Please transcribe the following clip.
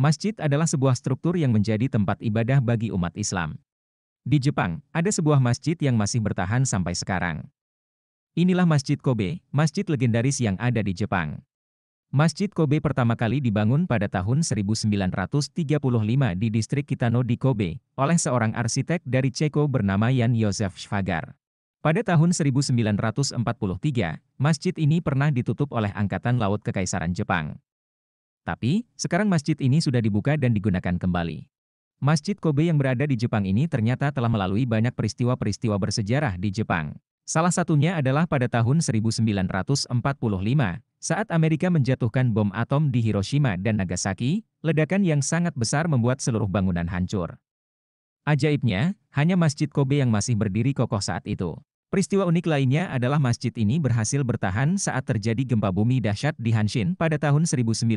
Masjid adalah sebuah struktur yang menjadi tempat ibadah bagi umat Islam. Di Jepang, ada sebuah masjid yang masih bertahan sampai sekarang. Inilah Masjid Kobe, masjid legendaris yang ada di Jepang. Masjid Kobe pertama kali dibangun pada tahun 1935 di distrik Kitano di Kobe, oleh seorang arsitek dari Ceko bernama Jan Josef Schwager. Pada tahun 1943, masjid ini pernah ditutup oleh Angkatan Laut Kekaisaran Jepang. Tapi, sekarang masjid ini sudah dibuka dan digunakan kembali. Masjid Kobe yang berada di Jepang ini ternyata telah melalui banyak peristiwa-peristiwa bersejarah di Jepang. Salah satunya adalah pada tahun 1945, saat Amerika menjatuhkan bom atom di Hiroshima dan Nagasaki, ledakan yang sangat besar membuat seluruh bangunan hancur. Ajaibnya, hanya Masjid Kobe yang masih berdiri kokoh saat itu. Peristiwa unik lainnya adalah masjid ini berhasil bertahan saat terjadi gempa bumi dahsyat di Hanshin pada tahun 1995.